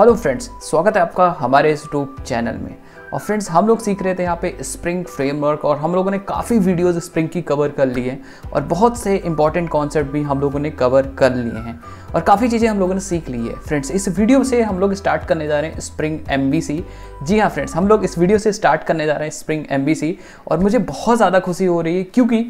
hello friends स्वागत है आपका हमारे इस यूट्यूब चैनल में और फ्रेंड्स हम लोग सीख रहे थे यहाँ पे स्प्रिंग फ्रेमवर्क और हम लोगों ने काफ़ी वीडियोस स्प्रिंग की कवर कर ली है और बहुत से इंपॉर्टेंट कॉन्सेप्ट भी हम लोगों ने कवर कर लिए हैं और काफ़ी चीज़ें हम लोगों ने सीख ली है फ्रेंड्स इस वीडियो से हम लोग स्टार्ट करने जा रहे हैं स्प्रिंग एम जी हाँ फ्रेंड्स हम लोग इस वीडियो से स्टार्ट करने जा रहे हैं स्प्रिंग एम और मुझे बहुत ज़्यादा खुशी हो रही है क्योंकि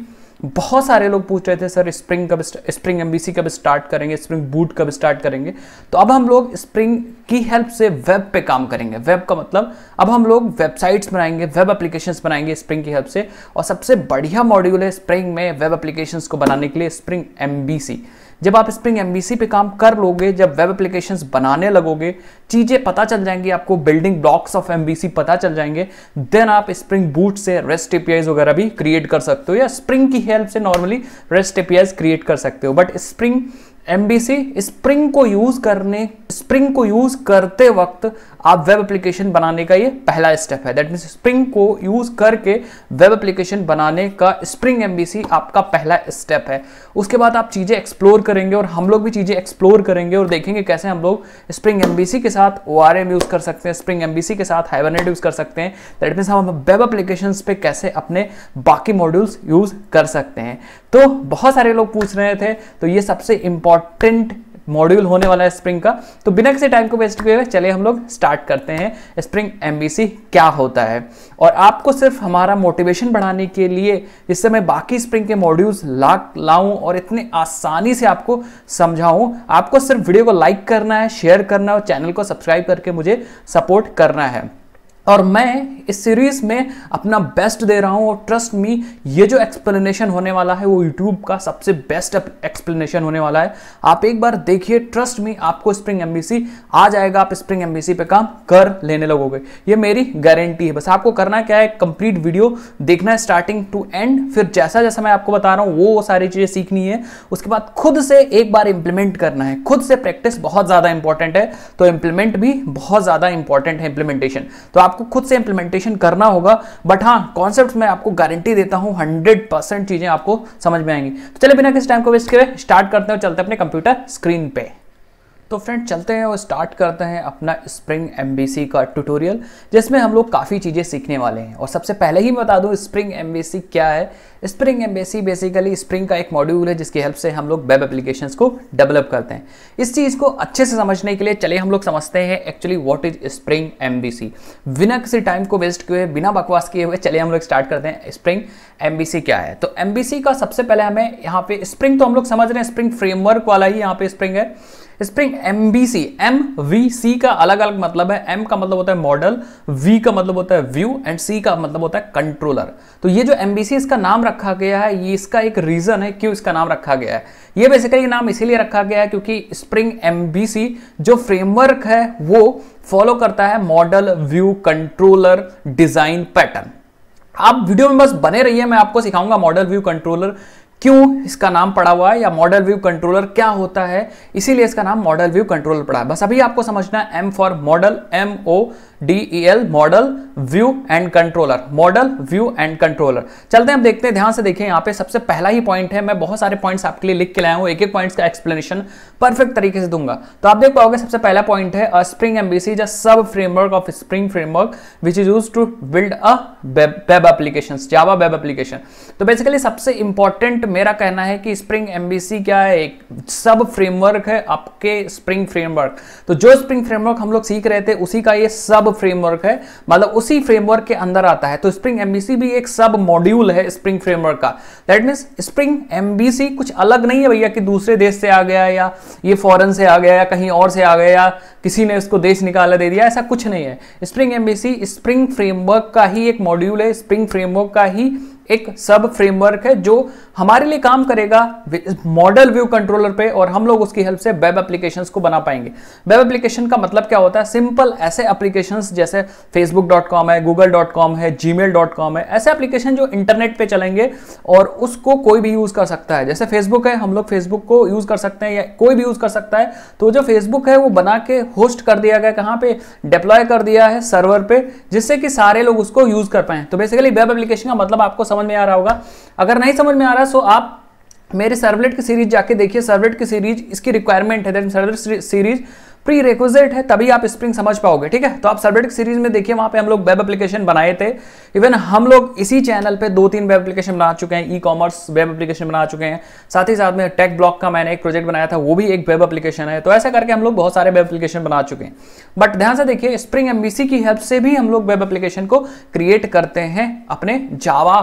बहुत सारे लोग पूछ रहे थे सर स्प्रिंग कब स्प्रिंग एम कब स्टार्ट करेंगे स्प्रिंग बूट कब स्टार्ट करेंगे तो अब हम लोग स्प्रिंग की हेल्प से वेब पे काम करेंगे वेब का मतलब अब हम लोग वेबसाइट्स बनाएंगे वेब एप्लीकेशंस बनाएंगे स्प्रिंग की हेल्प से और सबसे बढ़िया मॉड्यूल है स्प्रिंग में वेब एप्लीकेशंस को बनाने के लिए स्प्रिंग एम जब आप स्प्रिंग एम पे काम कर लोगे जब वेब एप्लीकेशन बनाने लगोगे चीज़ें पता चल जाएंगी आपको बिल्डिंग ब्लॉक्स ऑफ एम पता चल जाएंगे देन आप स्प्रिंग बूट से रेस्ट एपीआईज वगैरह भी क्रिएट कर सकते हो या स्प्रिंग की हेल्प से नॉर्मली रेस्ट एपीआईज क्रिएट कर सकते हो बट स्प्रिंग एमबीसी स्प्रिंग को यूज करने स्प्रिंग को यूज करते वक्त आप वेब एप्लीकेशन बनाने का ये पहला स्टेप है दैट मीन स्प्रिंग को यूज करके वेब एप्लीकेशन बनाने का स्प्रिंग एमबीसी आपका पहला स्टेप है उसके बाद आप चीजें एक्सप्लोर करेंगे और हम लोग भी चीजें एक्सप्लोर करेंगे और देखेंगे कैसे हम लोग स्प्रिंग एमबीसी के साथ ओ यूज कर सकते हैं स्प्रिंग एमबीसी के साथ हाइबरनेट यूज कर सकते हैं दैट मीन्स हम वेब एप्लीकेशन पे कैसे अपने बाकी मॉड्यूल्स यूज कर सकते हैं तो बहुत सारे लोग पूछ रहे थे तो ये सबसे इंपॉर्टेंट इम्पॉर्टेंट मॉड्यूल होने वाला है स्प्रिंग का तो बिना किसी टाइम को वेस्ट किए हुए चले हम लोग स्टार्ट करते हैं स्प्रिंग एमबीसी क्या होता है और आपको सिर्फ हमारा मोटिवेशन बढ़ाने के लिए जिससे मैं बाकी स्प्रिंग के मॉड्यूल्स ला लाऊं और इतने आसानी से आपको समझाऊं आपको सिर्फ वीडियो को लाइक करना है शेयर करना है और चैनल को सब्सक्राइब करके मुझे सपोर्ट करना है और मैं इस सीरीज़ में अपना बेस्ट दे रहा हूँ और ट्रस्ट मी ये जो एक्सप्लेनेशन होने वाला है वो यूट्यूब का सबसे बेस्ट एक्सप्लेनेशन होने वाला है आप एक बार देखिए ट्रस्ट मी आपको स्प्रिंग एम आ जाएगा आप स्प्रिंग एम पे काम कर लेने लगोगे ये मेरी गारंटी है बस आपको करना क्या है कंप्लीट वीडियो देखना है स्टार्टिंग टू एंड फिर जैसा जैसा मैं आपको बता रहा हूँ वो वो सारी चीज़ें सीखनी है उसके बाद खुद से एक बार इंप्लीमेंट करना है खुद से प्रैक्टिस बहुत ज़्यादा इंपॉर्टेंट है तो इंप्लीमेंट भी बहुत ज़्यादा इंपॉर्टेंट है इंप्लीमेंटेशन तो आपको आपको खुद से इंप्लीमेंटेशन करना होगा बट हाँ कॉन्सेप्ट मैं आपको गारंटी देता हूं हंड्रेड परसेंट चीज़ें आपको समझ में आएंगी तो चले बिना किस टाइम को वेस्ट करें स्टार्ट करते हैं और चलते हैं अपने कंप्यूटर स्क्रीन पे तो फ्रेंड चलते हैं और स्टार्ट करते हैं अपना स्प्रिंग एम का ट्यूटोरियल जिसमें हम लोग काफ़ी चीज़ें सीखने वाले हैं और सबसे पहले ही बता दूँ स्प्रिंग एम क्या है स्प्रिंग एम बेसिकली स्प्रिंग का एक मॉड्यूल है जिसकी हेल्प से हम लोग वेब एप्लीकेशन को डेवलप करते हैं इस चीज़ को अच्छे से समझने के लिए चलिए हम लोग समझते हैं actually what is spring M बिना किसी टाइम को वेस्ट किए बिना बकवास किए हुए चलिए हम लोग स्टार्ट करते हैं स्प्रिंग एम क्या है तो एम का सबसे पहले हमें यहाँ पे स्प्रिंग तो हम लोग समझ रहे हैं स्प्रिंग फ्रेमवर्क वाला ही यहाँ पे स्प्रिंग है spring M V C M V C का अलग अलग मतलब है एम का मतलब होता है मॉडल वी का मतलब होता है व्यू एंड सी का मतलब होता है कंट्रोलर तो ये जो एम बी सी इसका नाम रखा गया है ये इसका एक रीजन है क्यों इसका नाम रखा गया है ये बेसिकली नाम इसीलिए रखा गया है क्योंकि स्प्रिंग एम बी सी जो फ्रेमवर्क है वो फॉलो करता है model view controller design pattern आप वीडियो में बस बने रहिए मैं आपको सिखाऊंगा मॉडल व्यू कंट्रोलर क्यों इसका नाम पड़ा हुआ है या मॉडल व्यू कंट्रोलर क्या होता है इसीलिए इसका नाम मॉडल व्यू कंट्रोलर पड़ा है बस अभी आपको समझना है M for model M O D E L model view and controller model view and controller चलते हैं अब देखते हैं ध्यान से देखें यहां पे सबसे पहला ही पॉइंट है मैं बहुत सारे पॉइंट्स आपके लिए लिख के लाया हूं एक एक पॉइंट्स का एक्सप्लेनेशन परफेक्ट तरीके से दूंगा तो आप देख पाओगे सबसे पहला पॉइंट है spring MVC sub framework of spring framework which is use to build a web application Java web application तो बेसिकली सबसे इंपॉर्टेंट मेरा कहना है कि स्प्रिंग एमबीसी क्या है एक सब फ्रेमवर्क है आपके स्प्रिंग फ्रेमवर्क तो जो स्प्रिंग फ्रेमवर्क हम लोग सीख रहे थे उसी का ये सब जो फ्रेमवर्क है मतलब उसी फ्रेमवर्क के अंदर आता है तो स्प्रिंग एमबीसी भी एक सब मॉड्यूल है स्प्रिंग फ्रेमवर्क का दैट मीन स्प्रिंग एमबीसी कुछ अलग नहीं है भैया कि दूसरे देश से आ गया या ये फॉरन से आ गया या कहीं और से आ गया या किसी ने इसको देश निकाला दे दिया ऐसा कुछ नहीं है स्प्रिंग एमबीसी स्प्रिंग फ्रेमवर्क का ही एक मॉड्यूल है स्प्रिंग फ्रेमवर्क का ही एक सब फ्रेमवर्क है जो हमारे लिए काम करेगा मॉडल व्यू कंट्रोलर पे और हम लोग उसकी हेल्प से वेब एप्लीकेशंस को बना पाएंगे वेब एप्लीकेशन का मतलब क्या होता है सिंपल ऐसे एप्लीकेशंस जैसे फेसबुक डॉट कॉम है गूगल डॉट कॉम है डॉट कॉम है ऐसे एप्लीकेशन जो इंटरनेट पर चलेंगे और उसको कोई भी यूज़ कर सकता है जैसे फेसबुक है हम लोग फेसबुक को यूज़ कर सकते हैं या कोई भी यूज़ कर सकता है तो जो फेसबुक है वो बना के होस्ट कर दिया गया कहाँ पे डिप्लॉय कर दिया है सर्वर पे जिससे कि सारे लोग उसको यूज़ कर पाए तो बेसिकली वेब एप्लीकेशन का मतलब आपको समझ में आ रहा होगा अगर नहीं समझ में आ रहा है सो आप मेरे सर्वलेट की सीरीज जाके देखिए सर्वलेट की सीरीज इसकी रिक्वायरमेंट है सर्वलेट सीरीज प्री रिक्विजिट है तभी आप स्प्रिंग समझ पाओगे ठीक है तो आप सर्वेट की सीरीज में देखिए वहां पे हम लोग वेब एप्लीकेशन बनाए थे इवन हम लोग इसी चैनल पे दो तीन वेब एप्लीकेशन बना चुके हैं ई कॉमर्स वेब एप्लीकेशन बना चुके हैं साथ ही साथ में टेक ब्लॉक का मैंने एक प्रोजेक्ट बनाया था वो भी एक वेब एप्लीकेशन है तो ऐसा करके हम लोग बहुत सारे वेब एप्लीकेशन बना चुके हैं बट ध्यान से देखिए स्प्रिंग एमबीसी की हेल्प से भी हम लोग वेब एप्लीकेशन को क्रिएट करते हैं अपने जावा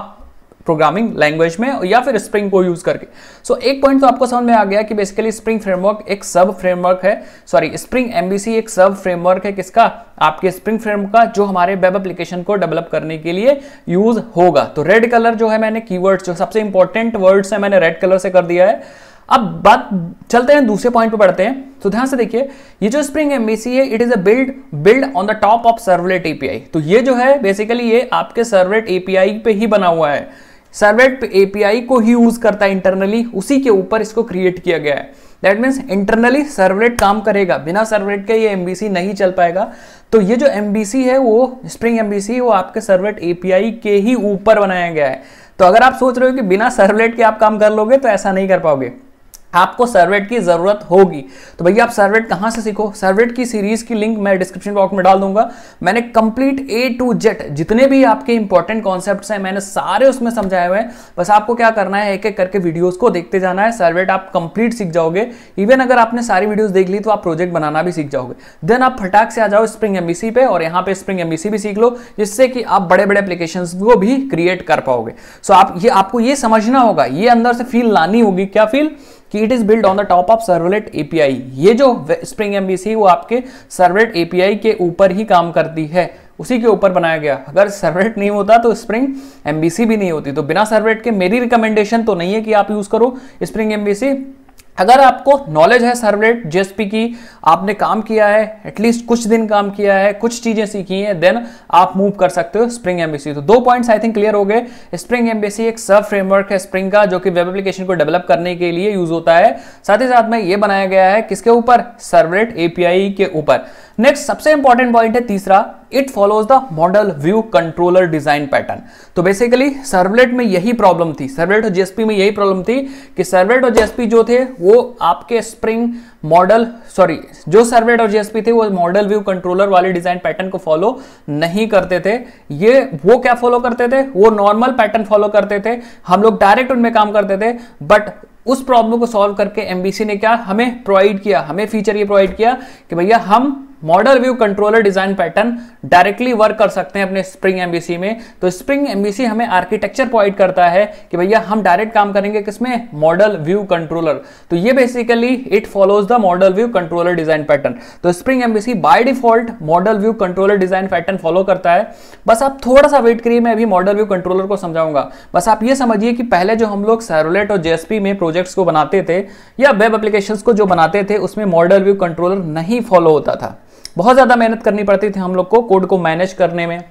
प्रोग्रामिंग लैंग्वेज में या फिर स्प्रिंग को यूज करके सो so, एक पॉइंट तो आपको समझ में आ गया कि बेसिकली स्प्रिंग फ्रेमवर्क एक सब फ्रेमवर्क है सॉरी स्प्रिंग एमबीसी एक सब फ्रेमवर्क है किसका आपके स्प्रिंग फ्रेम का जो हमारे वेब एप्लीकेशन को डेवलप करने के लिए यूज होगा तो रेड कलर जो है मैंने कीवर्ड्स जो सबसे इंपॉर्टेंट वर्ड्स है मैंने रेड कलर से कर दिया है अब बात चलते हैं दूसरे पॉइंट पे बढ़ते हैं तो ध्यान से देखिए ये जो स्प्रिंग एमबीसी है it is a build build on the top of servlet API तो ये जो है बेसिकली ये आपके सर्वलेट एपीआई पे ही बना हुआ है सर्वेट एपीआई को ही यूज करता है इंटरनली उसी के ऊपर इसको क्रिएट किया गया है दैट मीन्स इंटरनली सर्वलेट काम करेगा बिना सर्वलेट के ये एम नहीं चल पाएगा तो ये जो एम है वो स्प्रिंग एमबीसी वो आपके सर्वलेट एपीआई के ही ऊपर बनाया गया है तो अगर आप सोच रहे हो कि बिना सर्वलेट के आप काम कर लोगे तो ऐसा नहीं कर पाओगे आपको सर्वेट की ज़रूरत होगी तो भैया आप सर्वेट कहां से सीखो सर्वेट की सीरीज की लिंक मैं डिस्क्रिप्शन बॉक्स में डाल दूंगा मैंने कंप्लीट ए टू जेड जितने भी आपके इंपॉर्टेंट कॉन्सेप्ट हैं मैंने सारे उसमें समझाए हुए हैं बस आपको क्या करना है एक एक करके वीडियोस को देखते जाना है सर्वेट आप कंप्लीट सीख जाओगे इवन अगर आपने सारी वीडियोज देख ली तो आप प्रोजेक्ट बनाना भी सीख जाओगे देन आप फटाक से आ जाओ स्प्रिंग एमबीसी पे और यहाँ पे स्प्रिंग एमबीसी भी सीख लो जिससे कि आप बड़े बड़े एप्लीकेशन को भी क्रिएट कर पाओगे सो आप ये आपको ये समझना होगा ये अंदर से फील लानी होगी क्या फील कि it is build on the top of servlet API ये जो स्प्रिंग एमबीसी वो आपके सर्वलेट एपीआई के ऊपर ही काम करती है उसी के ऊपर बनाया गया अगर सर्वलेट नहीं होता तो स्प्रिंग एमबीसी भी नहीं होती तो बिना सर्वलेट के मेरी रिकमेंडेशन तो नहीं है कि आप यूज करो स्प्रिंग एमबीसी अगर आपको नॉलेज है सर्वलेट जेएसपी की आपने काम किया है एटलीस्ट कुछ दिन काम किया है कुछ चीजें सीखी हैं देन आप मूव कर सकते हो स्प्रिंग एम्बेसी तो दो पॉइंट्स आई थिंक क्लियर हो गए स्प्रिंग एम्बेसी एक सब फ्रेमवर्क है स्प्रिंग का जो कि वेब एप्लीकेशन को डेवलप करने के लिए यूज होता है साथ ही साथ में ये बनाया गया है किसके ऊपर सर्वलेट एपीआई के ऊपर नेक्स्ट सबसे इंपॉर्टेंट पॉइंट है तीसरा it follows the model view controller design pattern तो बेसिकली सर्वलेट में यही प्रॉब्लम थी सर्वलेट और जीएसपी में यही प्रॉब्लम थी कि सर्वलेट और जीएसपी जो थे वो आपके स्प्रिंग मॉडल सॉरी जो सर्वलेट और जीएसपी थे वो मॉडल व्यू कंट्रोलर वाले डिजाइन पैटर्न को फॉलो नहीं करते थे ये वो क्या फॉलो करते थे वो नॉर्मल पैटर्न फॉलो करते थे हम लोग डायरेक्ट उनमें काम करते थे बट उस प्रॉब्लम को सॉल्व करके एमबीसी ने क्या हमें प्रोवाइड किया हमें फीचर ये प्रोवाइड किया कि भैया हम model view controller design pattern directly work कर सकते हैं अपने स्प्रिंग एमबीसी में तो स्प्रिंग एमबीसी हमें आर्किटेक्चर प्रोवाइड करता है कि भैया हम डायरेक्ट काम करेंगे किसमें मॉडल व्यू कंट्रोलर तो ये basically it follows the model view controller design pattern तो spring MVC by default model view controller design pattern follow करता है बस आप थोड़ा सा वेट करिए मैं अभी मॉडल व्यू कंट्रोलर को समझाऊंगा बस आप ये समझिए कि पहले जो हम लोग सैरोलेट और जेएसपी में प्रोजेक्ट्स को बनाते थे या वेब एप्लीकेशन को जो बनाते थे उसमें मॉडल व्यू कंट्रोलर नहीं फॉलो होता था बहुत ज़्यादा मेहनत करनी पड़ती थी हम लोग को कोड को मैनेज करने में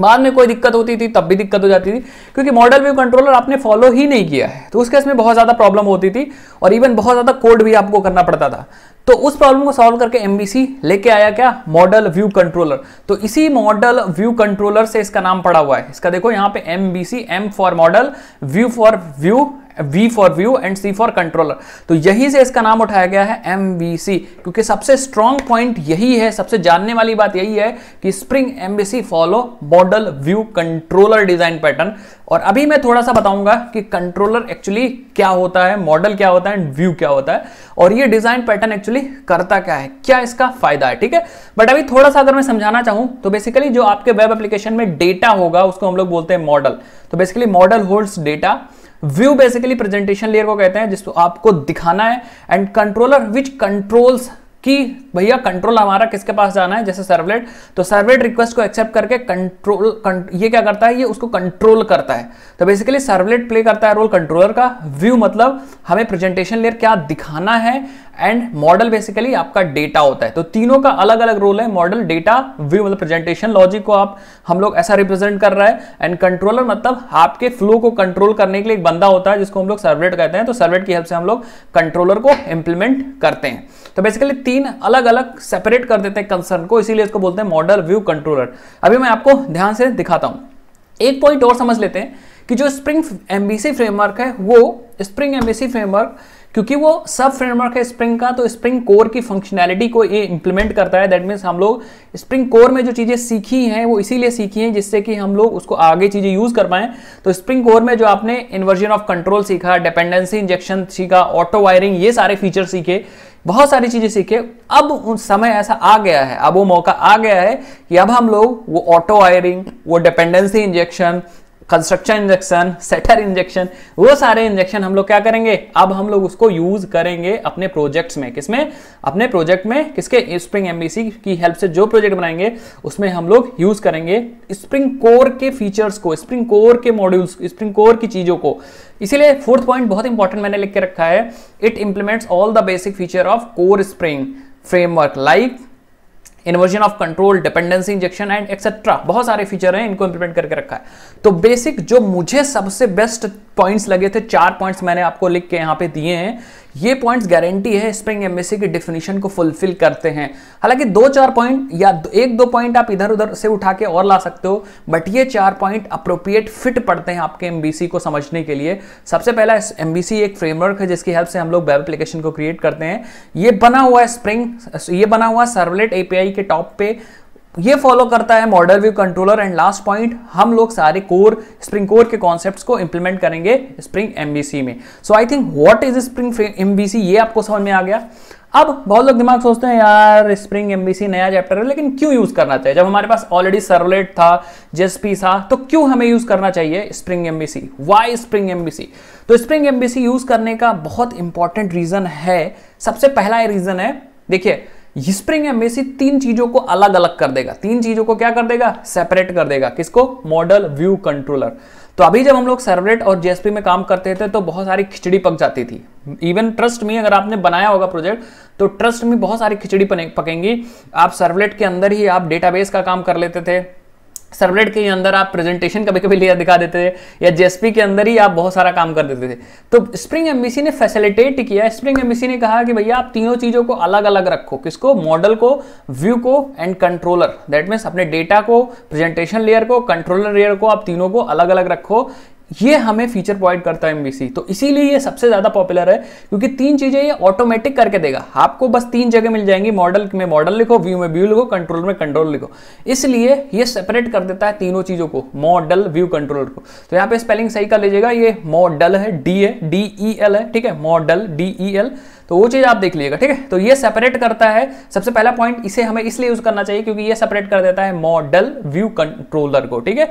बाद में कोई दिक्कत होती थी तब भी दिक्कत हो जाती थी क्योंकि मॉडल व्यू कंट्रोलर आपने फॉलो ही नहीं किया है तो उस केस में बहुत ज़्यादा प्रॉब्लम होती थी और इवन बहुत ज़्यादा कोड भी आपको करना पड़ता था तो उस प्रॉब्लम को सॉल्व करके एम लेके आया क्या मॉडल व्यू कंट्रोलर तो इसी मॉडल व्यू कंट्रोलर से इसका नाम पड़ा हुआ है इसका देखो यहां पे M V C M for model view for view V for view and C for controller तो यही से इसका नाम उठाया गया है एम क्योंकि सबसे स्ट्रॉन्ग पॉइंट यही है सबसे जानने वाली बात यही है कि spring M follow model view controller design pattern और अभी मैं थोड़ा सा बताऊंगा कि कंट्रोलर एक्चुअली क्या होता है मॉडल क्या होता है एंड व्यू क्या होता है और ये डिजाइन पैटर्न एक्चुअली करता क्या है क्या इसका फायदा है ठीक है बट अभी थोड़ा सा अगर मैं समझाना चाहूं तो बेसिकली जो आपके वेब एप्लीकेशन में डेटा होगा उसको हम लोग बोलते हैं मॉडल तो basically model holds data view basically presentation layer को कहते हैं जिसको आपको दिखाना है एंड कंट्रोलर विच कंट्रोल्स कि भैया कंट्रोल हमारा किसके पास जाना है जैसे सर्वलेट तो सर्वलेट रिक्वेस्ट को एक्सेप्ट करके कंट्रोल ये क्या करता है ये उसको कंट्रोल करता है तो बेसिकली सर्वलेट प्ले करता है रोल कंट्रोलर का व्यू मतलब हमें प्रेजेंटेशन लेयर क्या दिखाना है एंड मॉडल बेसिकली आपका डेटा होता है तो तीनों का अलग अलग रोल है मॉडल डेटा व्यू मतलब प्रेजेंटेशन लॉजिक को आप हम लोग ऐसा रिप्रेजेंट कर रहा है एंड कंट्रोलर मतलब आपके फ्लो को कंट्रोल करने के लिए एक बंदा होता है जिसको हम लोग सर्वेट कहते हैं तो सर्वेट की हेल्प से हम लोग कंट्रोलर को इंप्लीमेंट करते हैं तो बेसिकली तीन अलग अलग सेपरेट कर देते हैं कंसर्न को इसीलिए इसको बोलते हैं मॉडल व्यू कंट्रोलर अभी मैं आपको ध्यान से दिखाता हूं एक पॉइंट और समझ लेते हैं कि जो स्प्रिंग एमबीसी फ्रेमवर्क है वो स्प्रिंग एमबीसी फ्रेमवर्क क्योंकि वो सब फ्रेमवर्क है स्प्रिंग का तो स्प्रिंग कोर की फंक्शनैलिटी को ये इंप्लीमेंट करता है दैट मीन्स हम लोग स्प्रिंग कोर में जो चीज़ें सीखी हैं वो इसीलिए सीखी हैं जिससे कि हम लोग उसको आगे चीज़ें यूज़ कर पाएं तो स्प्रिंग कोर में जो आपने इन्वर्जन ऑफ कंट्रोल सीखा डिपेंडेंसी इंजेक्शन सीखा ऑटो वायरिंग ये सारे फीचर सीखे बहुत सारी चीज़ें सीखे अब उन समय ऐसा आ गया है अब वो मौका आ गया है कि अब हम लोग वो ऑटो वायरिंग वो dependency injection construction injection setter injection वो सारे इंजेक्शन हम लोग क्या करेंगे अब हम लोग उसको यूज करेंगे अपने प्रोजेक्ट्स में किसमें अपने प्रोजेक्ट में किसके स्प्रिंग एमबीसी की हेल्प से जो प्रोजेक्ट बनाएंगे उसमें हम लोग यूज करेंगे स्प्रिंग कोर के फीचर्स को स्प्रिंग कोर के मॉड्यूल्स स्प्रिंग कोर की चीजों को इसीलिए फोर्थ पॉइंट बहुत इंपॉर्टेंट मैंने लिख के रखा है it implements all the basic feature of core spring framework like inversion of control dependency injection and etcetera बहुत सारे फीचर हैं इनको इंप्लीमेंट करके रखा है तो बेसिक जो मुझे सबसे बेस्ट पॉइंट्स लगे थे चार पॉइंट्स मैंने आपको लिख के यहाँ पे दिए हैं ये पॉइंट्स गारंटी है स्प्रिंग एमएससी की डेफिनेशन को फुलफिल करते हैं हालांकि दो चार पॉइंट या एक दो पॉइंट आप इधर उधर से उठा के और ला सकते हो बट ये चार पॉइंट अप्रोप्रिएट फिट पड़ते हैं आपके एमबीसी को समझने के लिए सबसे पहला एमबीसी एक फ्रेमवर्क है जिसकी हेल्प से हम लोग वेब एप्लीकेशन को क्रिएट करते हैं ये बना हुआ स्प्रिंग ये बना हुआ सर्वलेट एपीआई के टॉप पे ये फॉलो करता है model view controller and last point हम लोग सारे कोर स्प्रिंग कोर के कॉन्सेप्ट को इंप्लीमेंट करेंगे स्प्रिंग एमबीसी में so I think what is spring MVC ये आपको समझ में आ गया अब बहुत लोग दिमाग सोचते हैं यार स्प्रिंग एमबीसी नया चैप्टर है लेकिन क्यों यूज करना चाहिए जब हमारे पास ऑलरेडी सर्वलेट था जेसपी था तो क्यों हमें यूज करना चाहिए spring MVC why spring MVC तो स्प्रिंग एमबीसी यूज करने का बहुत इंपॉर्टेंट रीजन है सबसे पहला रीजन है देखिए स्प्रिंग एम्बेसी तीन चीजों को अलग अलग कर देगा तीन चीजों को क्या कर देगा सेपरेट कर देगा किसको मॉडल व्यू कंट्रोलर तो अभी जब हम लोग सर्वलेट और जेएसपी में काम करते थे तो बहुत सारी खिचड़ी पक जाती थी इवन ट्रस्ट में अगर आपने बनाया होगा प्रोजेक्ट तो ट्रस्ट में बहुत सारी खिचड़ी पकेंगी आप सर्वलेट के अंदर ही आप डेटाबेस का काम कर लेते थे सर्वलेट के अंदर आप प्रेजेंटेशन कभी कभी लेयर दिखा देते थे या जेएसपी के अंदर ही आप बहुत सारा काम कर देते थे तो स्प्रिंग एमबीसी ने फैसिलिटेट किया स्प्रिंग एमबीसी ने कहा कि भैया आप तीनों चीज़ों को अलग अलग रखो किसको मॉडल को व्यू को एंड कंट्रोलर दैट मीन्स अपने डेटा को प्रेजेंटेशन लेयर को कंट्रोलर लेयर को आप तीनों को अलग अलग रखो ये हमें फीचर प्रोवाइड करता है एमबीसी तो इसीलिए ये सबसे ज़्यादा पॉपुलर है क्योंकि तीन चीज़ें ये ऑटोमेटिक करके देगा आपको बस तीन जगह मिल जाएंगी मॉडल में मॉडल लिखो व्यू में व्यू लिखो कंट्रोल में कंट्रोल लिखो इसलिए ये सेपरेट कर देता है तीनों चीज़ों को मॉडल व्यू कंट्रोलर को तो यहां पर स्पेलिंग सही कर लीजिएगा ये मॉडल है डी है डी ई एल है ठीक है मॉडल डी ई एल तो वो चीज़ आप देख लीजिएगा ठीक है तो ये सेपरेट करता है सबसे पहला पॉइंट इसे हमें इसलिए यूज़ करना चाहिए क्योंकि ये सेपरेट कर देता है मॉडल व्यू कंट्रोलर को ठीक है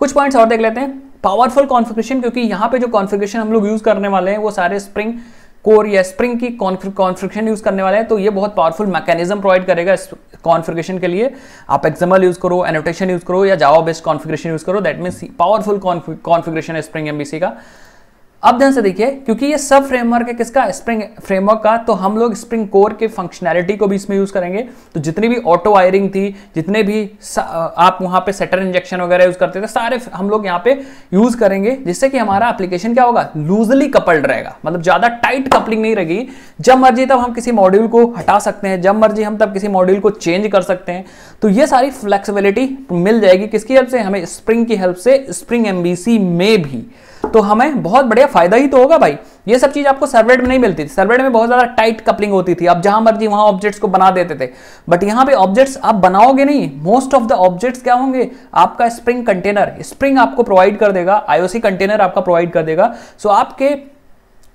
कुछ पॉइंट्स और देख लेते हैं पावरफुल कॉन्फ़िगरेशन क्योंकि यहाँ पे जो कॉन्फ़िगरेशन हम लोग यूज़ करने वाले हैं वो सारे स्प्रिंग कोर या स्प्रिंग की कॉन्फ़िगरेशन यूज़ करने वाले हैं तो ये बहुत पावरफुल मैकेनिज्म प्रोवाइड करेगा इस कॉन्फ़िगरेशन के लिए आप एक्जमल यूज़ करो एनोटेशन यूज़ करो या जावा बेस्ड कॉन्फ़िगरेशन यूज़ करो दैट मीन्स पावरफुल कॉन्फ़िगरेशन है स्प्रिंग एमबीसी का अब ध्यान से देखिए क्योंकि ये सब फ्रेमवर्क है किसका स्प्रिंग फ्रेमवर्क का तो हम लोग स्प्रिंग कोर के फंक्शनैलिटी को भी इसमें यूज करेंगे तो जितनी भी ऑटो वायरिंग थी जितने भी आप वहां पे सेटर इंजेक्शन वगैरह यूज करते थे सारे हम लोग यहाँ पे यूज करेंगे जिससे कि हमारा एप्लीकेशन क्या होगा लूजली कपल्ड रहेगा मतलब ज्यादा टाइट कपलिंग नहीं रहेगी जब मर्जी तब हम किसी मॉड्यूल को हटा सकते हैं जब मर्जी हम तब किसी मॉड्यूल को चेंज कर सकते हैं तो ये सारी फ्लेक्सीबिलिटी मिल जाएगी किसकी हेल्प से हमें स्प्रिंग की हेल्प से स्प्रिंग एमबीसी में भी तो हमें बहुत बढ़िया फायदा ही तो होगा भाई ये सब चीज आपको सर्वेड में नहीं मिलती थी सर्वेड में बहुत ज्यादा टाइट कपलिंग होती थी आप जहां मर्जी वहां ऑब्जेक्ट्स को बना देते थे बट यहां पे ऑब्जेक्ट्स आप बनाओगे नहीं मोस्ट ऑफ द ऑब्जेक्ट्स क्या होंगे आपका स्प्रिंग कंटेनर स्प्रिंग आपको प्रोवाइड कर देगा आईओसी कंटेनर आपका प्रोवाइड कर देगा सो आपके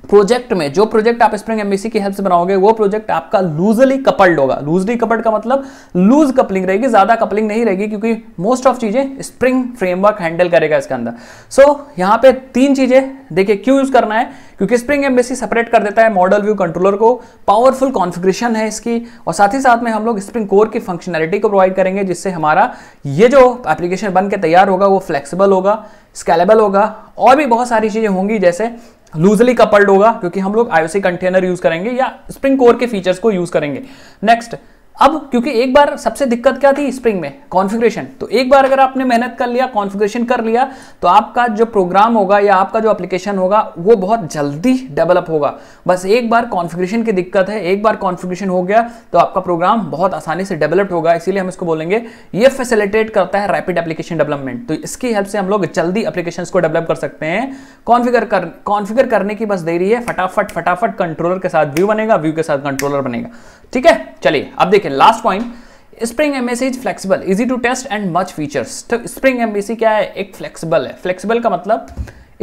प्रोजेक्ट में जो प्रोजेक्ट आप स्प्रिंग एमबीसी की हेल्प से बनाओगे वो प्रोजेक्ट आपका लूजली कपल्ड होगा लूजली कपल्ड का मतलब लूज कपलिंग रहेगी ज्यादा कपलिंग नहीं रहेगी क्योंकि मोस्ट ऑफ चीजें स्प्रिंग फ्रेमवर्क हैंडल करेगा इसके अंदर सो so, यहाँ पे तीन चीजें देखिए क्यों यूज करना है क्योंकि स्प्रिंग एमबीसी सेपरेट कर देता है मॉडल व्यू कंट्रोलर को पावरफुल कॉन्फिग्रेशन है इसकी और साथ ही साथ में हम लोग स्प्रिंग कोर की फंक्शनैलिटी को प्रोवाइड करेंगे जिससे हमारा ये जो एप्लीकेशन बन के तैयार होगा वो फ्लेक्सिबल होगा स्केलेबल होगा और भी बहुत सारी चीज़ें होंगी जैसे लूजली कपल्ड होगा क्योंकि हम लोग आईओसी कंटेनर यूज करेंगे या स्प्रिंग कोर के फीचर्स को यूज करेंगे नेक्स्ट अब क्योंकि एक बार सबसे दिक्कत क्या थी स्प्रिंग में कॉन्फ़िगरेशन तो एक बार अगर आपने मेहनत कर लिया कॉन्फ़िगरेशन कर लिया तो आपका जो प्रोग्राम होगा या आपका जो एप्लीकेशन होगा वो बहुत जल्दी डेवलप होगा बस एक बार कॉन्फ़िगरेशन की दिक्कत है एक बार कॉन्फ़िगरेशन हो गया तो आपका प्रोग्राम बहुत आसानी से डेवलप होगा इसीलिए हम इसको बोलेंगे ये फैसिलिटेट करता है रैपिड एप्लीकेशन डेवलपमेंट तो इसकी हेल्प से हम लोग जल्दी एप्लीकेशन को डेवलप कर सकते हैं कॉन्फ़िगर कर कॉन्फ़िगर करने की बस देरी है फटाफट फटाफट कंट्रोलर के साथ व्यू बनेगा व्यू के साथ कंट्रोलर बनेगा ठीक है चलिए अब देखिए देखिए last point spring MVC is flexible easy to test and much features तो स्प्रिंग एम क्या है एक फ्लेक्सिबल है फ्लेक्सिबल का मतलब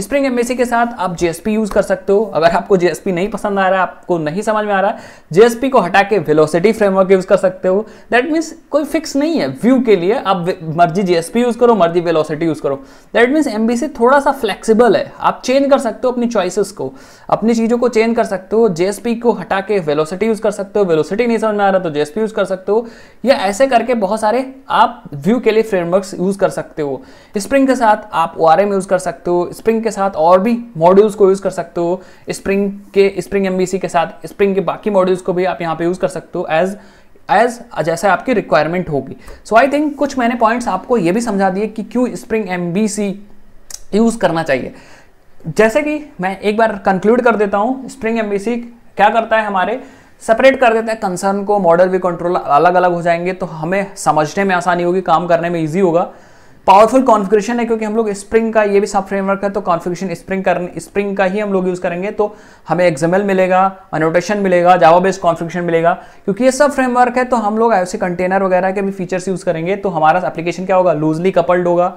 स्प्रिंग एमबीसी के साथ आप जेएसपी यूज कर सकते हो अगर आपको जेएसपी नहीं पसंद आ रहा है आपको नहीं समझ में आ रहा है जेएसपी को हटा के वेलोसिटी फ्रेमवर्क यूज कर सकते हो दैट मीन्स कोई फिक्स नहीं है व्यू के लिए आप मर्जी जेएसपी यूज करो मर्जी वेलोसिटी यूज करो दैट मीन्स एमबीसी थोड़ा सा फ्लेक्सीबल है आप चेंज कर सकते हो अपनी चॉइसिस को अपनी चीजों को चेंज कर सकते हो जेएसपी को हटा के वेलोसिटी यूज कर सकते हो वेलोसिटी नहीं समझ में आ रहा तो जेएसपी यूज कर सकते हो या ऐसे करके बहुत सारे आप व्यू के लिए फ्रेमवर्क यूज कर सकते हो स्प्रिंग के साथ आप ओ यूज कर सकते हो स्प्रिंग स्प्रिंग के साथ और भी मॉड्यूल्स को यूज़ कर सकते हो स्प्रिंग के स्प्रिंग एम के साथ स्प्रिंग के बाकी मॉड्यूल्स को भी आप यहाँ पे यूज़ कर सकते हो एज एज जैसे आपकी रिक्वायरमेंट होगी सो आई थिंक कुछ मैंने पॉइंट्स आपको ये भी समझा दिए कि क्यों स्प्रिंग एम यूज़ करना चाहिए जैसे कि मैं एक बार कंक्लूड कर देता हूँ स्प्रिंग एम क्या करता है हमारे सेपरेट कर देते हैं कंसर्न को मॉडल भी कंट्रोल अलग अलग हो जाएंगे तो हमें समझने में आसानी होगी काम करने में ईजी होगा पावरफुल कॉन्फ़िगरेशन है क्योंकि हम लोग स्प्रिंग का ये भी सब फ्रेमवर्क है तो कॉन्फ़िगरेशन स्प्रिंग कर स्प्रिंग का ही हम लोग यूज़ करेंगे तो हमें एक्जमल मिलेगा अनोटेशन मिलेगा जावा बेस्ड कॉन्फ़िगरेशन मिलेगा क्योंकि ये सब फ्रेमवर्क है तो हम लोग ऐसे कंटेनर वगैरह के भी फीचर्स यूज़ करेंगे तो हमारा एप्लीकेशन क्या होगा लूजली कपल्ड होगा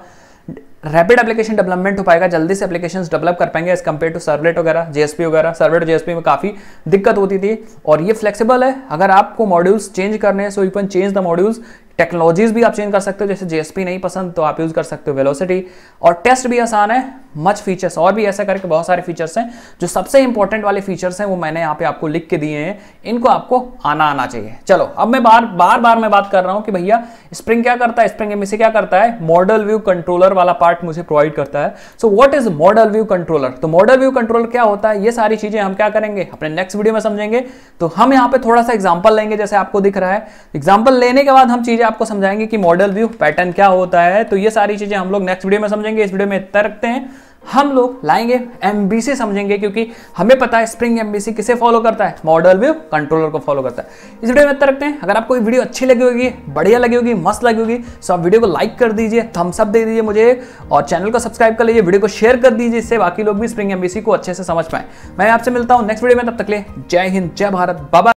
रैपिड एप्लीकेशन डेवलपमेंट हो पाएगा जल्दी से एप्लीकेशन डेवलप कर पाएंगे एज कम्पेयर टू सर्वलेट वगैरह जीएसपी वगैरह सर्वलेट और में काफ़ी दिक्कत होती थी और ये फ्लेक्सिबल है अगर आपको मॉड्यूल्स चेंज करने हैं so you can change the modules technologies भी आप चेंज कर सकते हो जैसे जेएसपी नहीं पसंद तो आप यूज़ कर सकते हो वेलोसिटी और टेस्ट भी आसान है मच फीचर्स और भी ऐसा करके बहुत सारे फीचर्स हैं जो सबसे इंपॉर्टेंट वाले फीचर्स हैं वो मैंने यहाँ पे आपको लिख के दिए हैं इनको आपको आना आना चाहिए चलो अब मैं बार बार बार मैं बात कर रहा हूँ कि भैया स्प्रिंग क्या करता है स्प्रिंग एम क्या करता है मॉडल व्यू कंट्रोलर वाला पार्ट मुझे प्रोवाइड करता है so what is model view controller तो मॉडल व्यू कंट्रोलर क्या होता है ये सारी चीजें हम क्या करेंगे अपने नेक्स्ट वीडियो में समझेंगे तो हम यहाँ पे थोड़ा सा एग्जाम्पल लेंगे जैसे आपको दिख रहा है एग्जाम्पल लेने के बाद हम चीजें आपको समझाएंगे कि मॉडल व्यू पैटर्न क्या होता है तो ये सारी चीजें हम लोग नेक्स्ट वीडियो में समझेंगे इस वीडियो में इतना रखते हैं हम लोग लाएंगे एमबीसी समझेंगे क्योंकि हमें पता है स्प्रिंग एमबीसी किसे फॉलो करता है मॉडल व्यू कंट्रोलर को फॉलो करता है इस वीडियो में रखते हैं अगर आपको वीडियो अच्छी लगी होगी बढ़िया लगी होगी मस्त लगी होगी सो तो आप वीडियो को लाइक कर दीजिए थम्सअप दे दीजिए मुझे और चैनल को सब्सक्राइब कर लीजिए वीडियो को शेयर कर दीजिए इससे बाकी लोग भी स्प्रिंग एमबीसी को अच्छे से समझ पाए मैं आपसे मिलता हूं नेक्स्ट वीडियो में तब तक ले जय हिंद जय भारत बाबा